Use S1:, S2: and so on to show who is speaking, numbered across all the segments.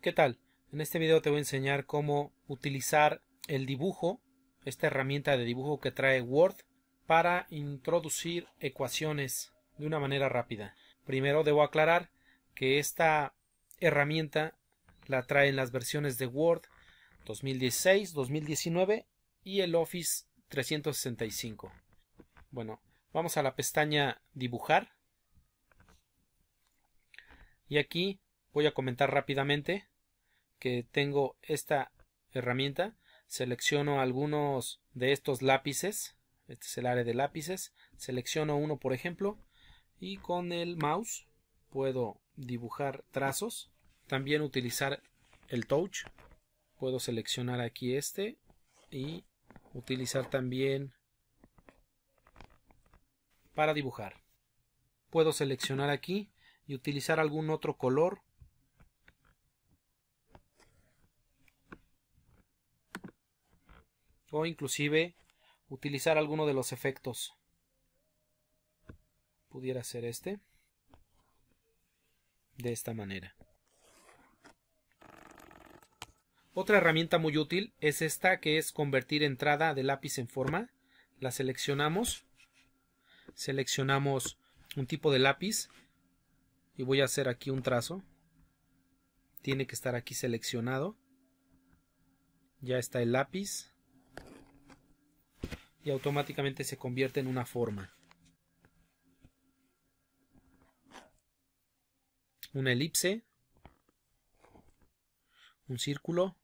S1: ¿Qué tal? En este video te voy a enseñar cómo utilizar el dibujo, esta herramienta de dibujo que trae Word, para introducir ecuaciones de una manera rápida. Primero debo aclarar que esta herramienta la traen las versiones de Word 2016, 2019 y el Office 365. Bueno, vamos a la pestaña dibujar. Y aquí voy a comentar rápidamente que tengo esta herramienta selecciono algunos de estos lápices este es el área de lápices selecciono uno por ejemplo y con el mouse puedo dibujar trazos también utilizar el touch puedo seleccionar aquí este y utilizar también para dibujar puedo seleccionar aquí y utilizar algún otro color o inclusive utilizar alguno de los efectos. Pudiera ser este. De esta manera. Otra herramienta muy útil es esta que es convertir entrada de lápiz en forma. La seleccionamos. Seleccionamos un tipo de lápiz. Y voy a hacer aquí un trazo. Tiene que estar aquí seleccionado. Ya está el lápiz automáticamente se convierte en una forma. Una elipse, un círculo,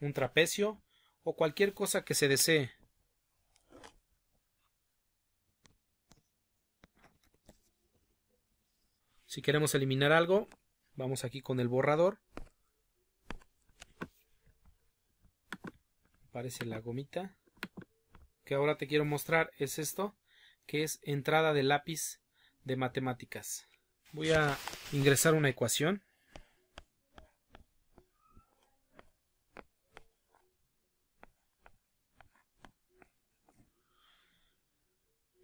S1: un trapecio o cualquier cosa que se desee. Si queremos eliminar algo, vamos aquí con el borrador aparece la gomita que ahora te quiero mostrar es esto que es entrada de lápiz de matemáticas voy a ingresar una ecuación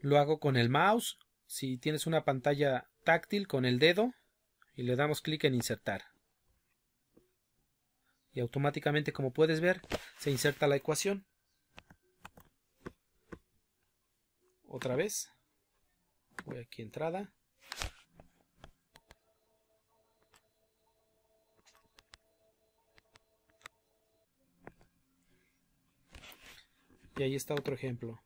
S1: lo hago con el mouse si tienes una pantalla táctil con el dedo y le damos clic en insertar y automáticamente como puedes ver se inserta la ecuación otra vez voy aquí entrada y ahí está otro ejemplo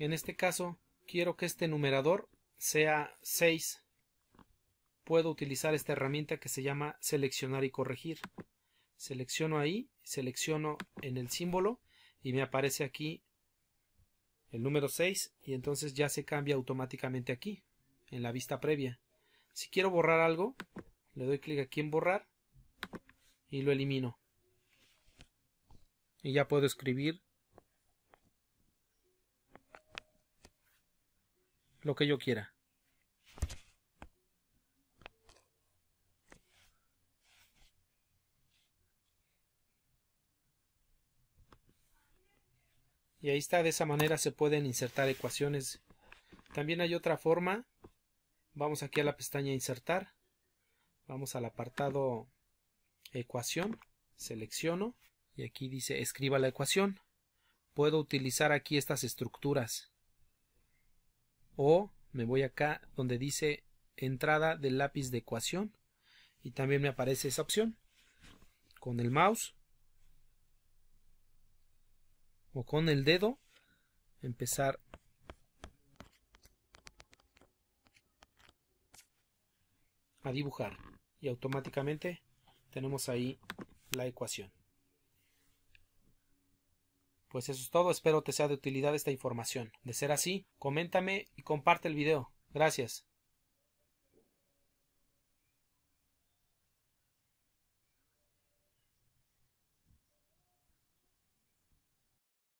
S1: En este caso, quiero que este numerador sea 6. Puedo utilizar esta herramienta que se llama seleccionar y corregir. Selecciono ahí, selecciono en el símbolo y me aparece aquí el número 6 y entonces ya se cambia automáticamente aquí, en la vista previa. Si quiero borrar algo, le doy clic aquí en borrar y lo elimino. Y ya puedo escribir lo que yo quiera. Y ahí está, de esa manera se pueden insertar ecuaciones. También hay otra forma. Vamos aquí a la pestaña insertar. Vamos al apartado ecuación. Selecciono y aquí dice escriba la ecuación. Puedo utilizar aquí estas estructuras o me voy acá donde dice entrada del lápiz de ecuación y también me aparece esa opción con el mouse o con el dedo empezar a dibujar y automáticamente tenemos ahí la ecuación pues eso es todo, espero te sea de utilidad esta información. De ser así, coméntame y comparte el video. Gracias.